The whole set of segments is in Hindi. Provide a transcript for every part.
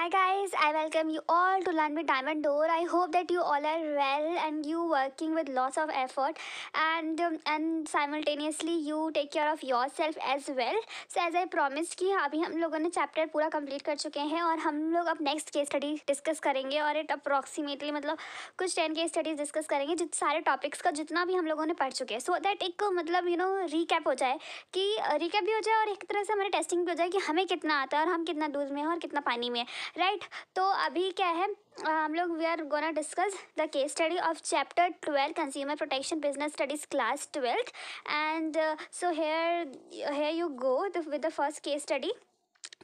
Hi guys, I welcome you all to Learn with Diamond Door. I hope that you all are well and you working with lots of effort and um, and simultaneously you take care of yourself as well. So as I promised कि अभी हम लोगों ने chapter पूरा complete कर चुके हैं और हम लोग अब next case study discuss करेंगे और it approximately मतलब कुछ टेन case studies discuss करेंगे जित सारे topics का जितना भी हम लोगों ने पढ़ चुके हैं सो दैट एक मतलब यू नो रिकैप हो जाए कि रिकैप भी हो जाए और एक तरह से हमारे टेस्टिंग भी हो जाए कि हमें कितना आता है और हम कितना दूर में हैं और कितना पानी में है राइट तो अभी क्या है हम लोग we are gonna discuss the case study of chapter twelfth consumer protection business studies class twelfth and so here here you go with the first case study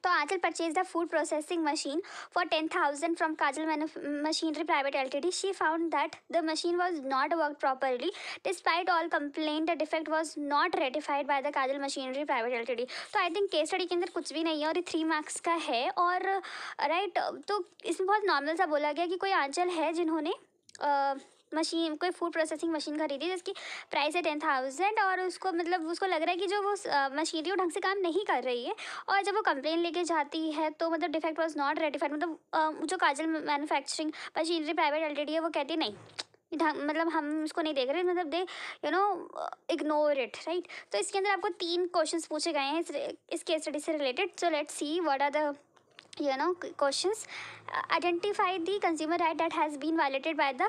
तो Anchal purchase the food processing machine for ten thousand from Kajal machinery private L T D she found that the machine was not work properly despite all complain the defect was not rectified by the Kajal machinery private L T D तो आई थिंक के स्टडी के अंदर कुछ भी नहीं है और ये थ्री मार्क्स का है और राइट तो इसमें बहुत नॉर्मल सा बोला गया कि कोई आंचल है जिन्होंने मशीन कोई फूड प्रोसेसिंग मशीन खरीदी जिसकी प्राइस है टेन थाउजेंड और उसको मतलब उसको लग रहा है कि जो वो मशीनरी वो ढंग से काम नहीं कर रही है और जब वो कंप्लेन लेके जाती है तो मतलब डिफेक्ट वॉज नॉट रेटिफाइड मतलब जो Kajal manufacturing machinery private L है वो कहती नहीं मतलब हम उसको नहीं देख रहे मतलब they you know ignore it right तो इसके अंदर आपको तीन क्वेश्चंस पूछे गए हैं इस, केस स्टडी से related so let's see what are the you know questions uh, identify the consumer right that has been violated by the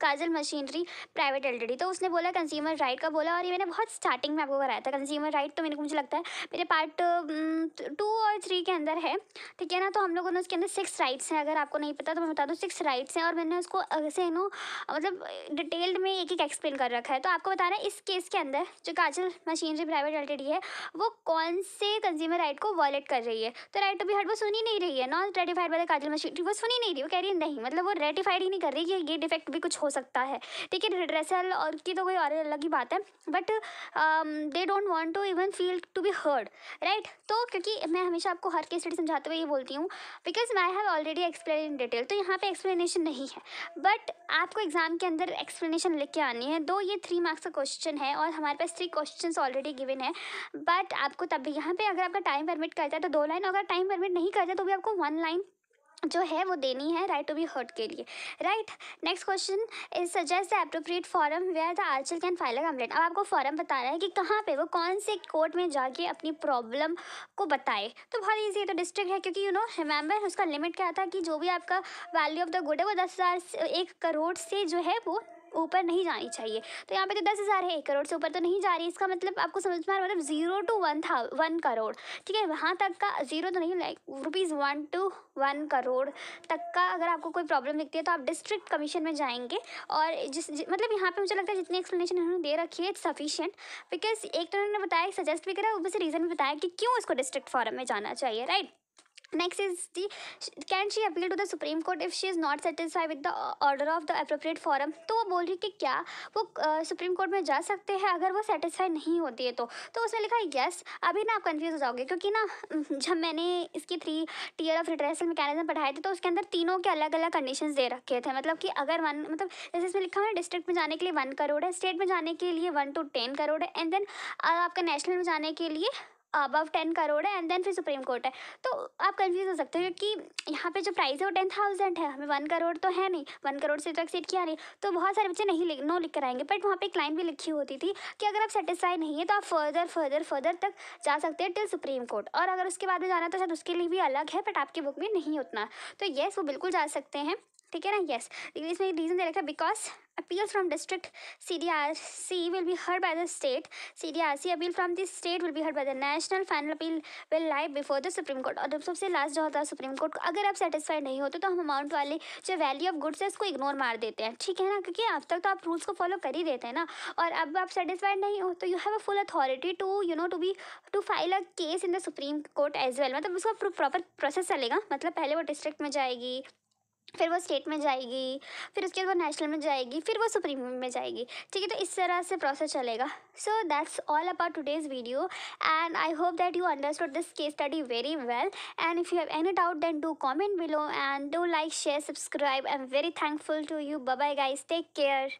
Kajal machinery private L तो उसने बोला कंज्यूमर राइट का बोला और ये मैंने बहुत स्टार्टिंग में आपको कराया था कंज्यूमर राइट तो मेरे को मुझे लगता है मेरे पार्ट टू और थ्री के अंदर है ठीक है ना तो हम लोगों ने उसके अंदर सिक्स राइट्स हैं अगर आपको नहीं पता तो मैं बता दूँ सिक्स राइट्स हैं और मैंने उसको ऐसे नो मतलब डिटेल्ड में एक एक एक्सप्लेन कर रखा है तो आपको बताना है इस केस के अंदर जो काजल मशीनरी प्राइवेट एल है वो कौन से कंज्यूमर राइट को वॉलेट कर रही है तो राइट टू बी हर्ट वो सुनी नहीं रही है non rectified by Kajal machinery वो सुनी नहीं रही वो कह रही नहीं मतलब वो रेटिफाइड ही नहीं कर रही कि ये डिफेक्ट भी कुछ हो सकता है ठीक है ड्रेसल और की तो कोई और अलग ही बात है but they don't want to even feel to be heard right तो क्योंकि मैं हमेशा आपको हर केस स्टडी समझाते हुए ये बोलती हूँ because I have already explain in detail तो यहाँ पे एक्सप्लेनेशन नहीं है बट आपको एग्ज़ाम के अंदर एक्सप्लेनेशन लिख के आनी है दो ये थ्री मार्क्स का क्वेश्चन है और हमारे पास थ्री क्वेश्चन ऑलरेडी गिवन है बट आपको तब भी यहाँ पर अगर आपका टाइम परमिट करता है तो दो लाइन अगर टाइम परमिट नहीं करता तो भी आपको वन लाइन जो है वो देनी है राइट टू बी हर्ट के लिए right next question is suggest the appropriate forum where the Anchal can file a complaint अब आपको फॉरम बताना है कि कहाँ पे वो कौन से कोर्ट में जाके अपनी प्रॉब्लम को बताए तो बहुत ईजी है तो डिस्ट्रिक्ट है क्योंकि यू नो रिमेंबर उसका लिमिट क्या था कि जो भी आपका वैल्यू ऑफ द गुड है वो दस हज़ार एक करोड़ से जो है वो ऊपर नहीं जानी चाहिए तो यहाँ पे तो दस हज़ार है एक करोड़ से ऊपर तो नहीं जा रही इसका मतलब आपको समझ में आ रहा मतलब ज़ीरो टू वन था वन करोड़ ठीक है वहाँ तक का ज़ीरो तो नहीं like rupees one to one crore तक का अगर आपको कोई प्रॉब्लम दिखती है तो आप डिस्ट्रिक्ट कमीशन में जाएंगे और जिस मतलब यहाँ पे मुझे लगता है जितनी एक्सप्लेनेशन उन्होंने दे रखी है इट्स सफिशियंट बिकॉज एक तो उन्होंने बताया सजेस्ट भी करा ऊपर से रीज़न भी बताया कि क्यों इसको डिस्ट्रिक्ट फॉरम में जाना चाहिए right next is the can she appeal to the supreme court if she is not satisfy with the order of the appropriate forum तो वो बोल रही है कि क्या वो सुप्रीम uh, कोर्ट में जा सकते हैं अगर वो सेटिस्फाई नहीं होती है तो तो उसने लिखा येस अभी ना आप कन्फ्यूज़ हो जाओगे क्योंकि ना जब मैंने इसकी three tier of redressal mechanism पढ़ाए थे तो उसके अंदर तीनों के अलग अलग कंडीशन दे रखे थे मतलब कि अगर वन मतलब जैसे इसमें लिखा हुआ है डिस्ट्रिक्ट में जाने के लिए वन करोड़ है स्टेट में जाने के लिए वन टू टेन करोड़ है एंड देन uh, आपका नेशनल में जाने के लिए अबव टेन करोड़ है एंड देन फिर सुप्रीम कोर्ट है तो आप कन्फ्यूज़ हो सकते हो क्योंकि यहाँ पे जो प्राइस है वो टेन थाउजेंड है हमें वन करोड़ तो है नहीं वन करोड़ से तो एक्सीड किया नहीं तो बहुत सारे बच्चे नहीं लिख नो लिख कर आएंगे बट वहाँ पे एक लाइन भी लिखी होती थी कि अगर आप सेटिस्फाई नहीं है तो आप फर्दर फर्दर फर्दर तक जा सकते हैं टिल सुप्रीम कोर्ट और अगर उसके बाद में जाना तो शायद उसके लिए भी अलग है बट आपकी बुक में नहीं उतना तो येस वो बिल्कुल जा सकते हैं ठीक है ना यस इसमें रीज़न दे रखा because appeal D R C will be heard by the state C D R C appeal from the state will be heard by the national final appeal will live before the supreme court और जब सबसे लास्ट जो होता है सुप्रीम कोर्ट को अगर आप सेटिस्फाइड नहीं होते तो हम अमाउंट वाले जो वैल्यू ऑफ गुड्स है उसको इग्नोर मार देते हैं ठीक है ना क्योंकि अब तक तो आप रूल्स को फॉलो कर ही देते हैं ना और अब आप सेटिस्फाइड नहीं हो तो you have a full authority to you know to be to file a case in the supreme court as well मतलब उसका प्रॉपर प्रोसेस चलेगा मतलब पहले वो डिस्ट्रिक्ट में जाएगी फिर वो स्टेट में जाएगी फिर उसके बाद वो नेशनल में जाएगी फिर वो सुप्रीम में जाएगी ठीक है तो इस तरह से प्रोसेस चलेगा so that's all about today's video and I hope that you understood this case study very well and if you have any doubt then do comment below and do like share subscribe I am very thankful to you bye guys take care